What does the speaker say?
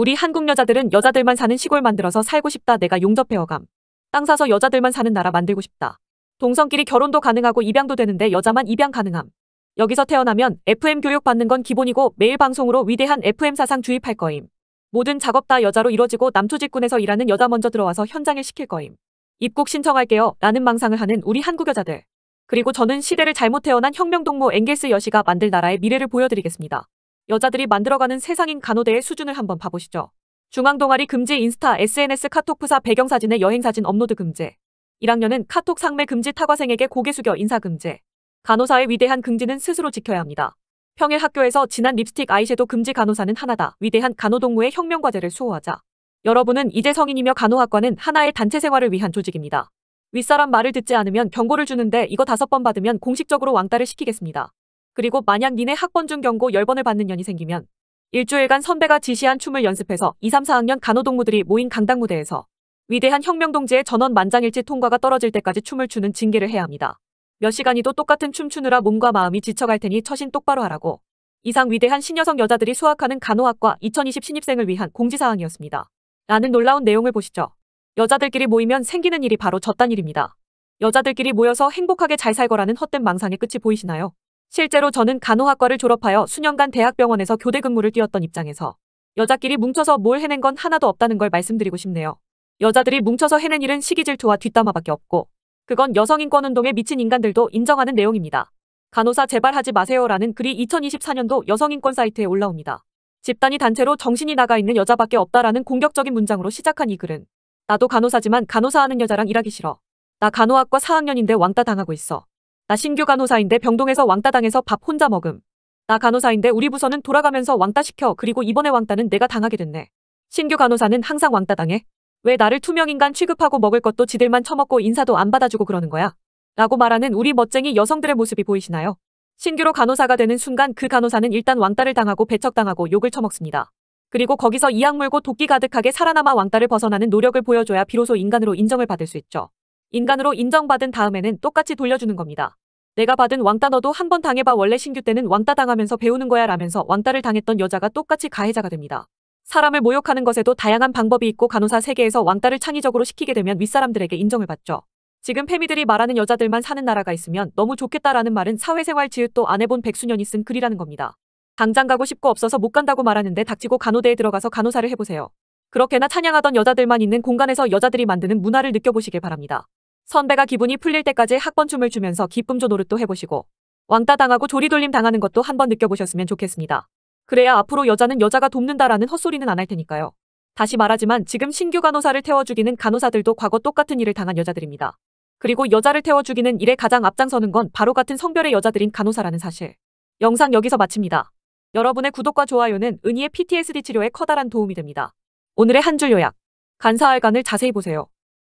우리 한국 여자들은 여자들만 사는 시골 만들어서 살고 싶다. 내가 용접해어감. 땅 사서 여자들만 사는 나라 만들고 싶다. 동성끼리 결혼도 가능하고 입양도 되는데 여자만 입양 가능함. 여기서 태어나면 FM 교육 받는 건 기본이고 매일 방송으로 위대한 FM 사상 주입할 거임. 모든 작업 다 여자로 이뤄지고 남초직군에서 일하는 여자 먼저 들어와서 현장에 시킬 거임. 입국 신청할게요. 라는 망상을 하는 우리 한국 여자들. 그리고 저는 시대를 잘못 태어난 혁명동무 앵겔스 여시가 만들 나라의 미래를 보여드리겠습니다. 여자들이 만들어가는 세상인 간호대의 수준을 한번 봐보시죠. 중앙동아리 금지 인스타 SNS 카톡 프사 배경사진의 여행사진 업로드 금지. 1학년은 카톡 상매 금지 타과생에게 고개 숙여 인사 금지. 간호사의 위대한 긍지는 스스로 지켜야 합니다. 평일 학교에서 진한 립스틱 아이섀도 금지 간호사는 하나다. 위대한 간호동무의 혁명과제를 수호하자. 여러분은 이제 성인이며 간호학과는 하나의 단체 생활을 위한 조직입니다. 윗사람 말을 듣지 않으면 경고를 주는데 이거 다섯 번 받으면 공식적으로 왕따를 시키겠습니다. 그리고 만약 니네 학번 중 경고 10번을 받는 년이 생기면 일주일간 선배가 지시한 춤을 연습해서 2, 3, 4학년 간호동무들이 모인 강당 무대에서 위대한 혁명동지의 전원 만장일치 통과가 떨어질 때까지 춤을 추는 징계를 해야 합니다. 몇 시간이도 똑같은 춤추느라 몸과 마음이 지쳐갈 테니 처신 똑바로 하라고. 이상 위대한 신여성 여자들이 수학하는 간호학과 2020 신입생을 위한 공지사항이었습니다. 라는 놀라운 내용을 보시죠. 여자들끼리 모이면 생기는 일이 바로 저딴 일입니다. 여자들끼리 모여서 행복하게 잘 살거라는 헛된 망상의 끝이 보이시나요? 실제로 저는 간호학과를 졸업하여 수년간 대학병원에서 교대 근무를 뛰었던 입장에서 여자끼리 뭉쳐서 뭘 해낸 건 하나도 없다는 걸 말씀드리고 싶네요. 여자들이 뭉쳐서 해낸 일은 시기 질투와 뒷담화밖에 없고 그건 여성인권운동에 미친 인간들도 인정하는 내용입니다. 간호사 재발하지 마세요라는 글이 2024년도 여성인권 사이트에 올라옵니다. 집단이 단체로 정신이 나가 있는 여자밖에 없다라는 공격적인 문장으로 시작한 이 글은 나도 간호사지만 간호사하는 여자랑 일하기 싫어. 나 간호학과 4학년인데 왕따 당하고 있어. 나 신규 간호사인데 병동에서 왕따 당해서 밥 혼자 먹음. 나 간호사인데 우리 부서는 돌아가면서 왕따 시켜 그리고 이번에 왕따는 내가 당하게 됐네. 신규 간호사는 항상 왕따 당해. 왜 나를 투명인간 취급하고 먹을 것도 지들만 처먹고 인사도 안 받아주고 그러는 거야. 라고 말하는 우리 멋쟁이 여성들의 모습이 보이시나요? 신규로 간호사가 되는 순간 그 간호사는 일단 왕따를 당하고 배척당하고 욕을 처먹습니다. 그리고 거기서 이악 물고 도끼 가득하게 살아남아 왕따를 벗어나는 노력을 보여줘야 비로소 인간으로 인정을 받을 수 있죠. 인간으로 인정받은 다음에는 똑같이 돌려주는 겁니다. 내가 받은 왕따 너도 한번 당해봐 원래 신규 때는 왕따 당하면서 배우는 거야 라면서 왕따를 당했던 여자가 똑같이 가해자가 됩니다. 사람을 모욕하는 것에도 다양한 방법이 있고 간호사 세계에서 왕따를 창의적으로 시키게 되면 윗사람들에게 인정을 받죠. 지금 페미들이 말하는 여자들만 사는 나라가 있으면 너무 좋겠다라는 말은 사회생활 지읒도 안 해본 백수년이 쓴 글이라는 겁니다. 당장 가고 싶고 없어서 못 간다고 말하는데 닥치고 간호대에 들어가서 간호사를 해보세요. 그렇게나 찬양하던 여자들만 있는 공간에서 여자들이 만드는 문화를 느껴보시길 바랍니다. 선배가 기분이 풀릴 때까지 학번춤을 추면서 기쁨조 노릇도 해보시고 왕따 당하고 조리돌림 당하는 것도 한번 느껴보셨으면 좋겠습니다. 그래야 앞으로 여자는 여자가 돕는다라는 헛소리는 안 할 테니까요. 다시 말하지만 지금 신규 간호사를 태워 죽이는 간호사들도 과거 똑같은 일을 당한 여자들입니다. 그리고 여자를 태워 죽이는 일에 가장 앞장서는 건 바로 같은 성별의 여자들인 간호사라는 사실. 영상 여기서 마칩니다. 여러분의 구독과 좋아요는 은희의 PTSD 치료에 커다란 도움이 됩니다. 오늘의 한 줄 요약. 간사알 간을 자세히 보세요.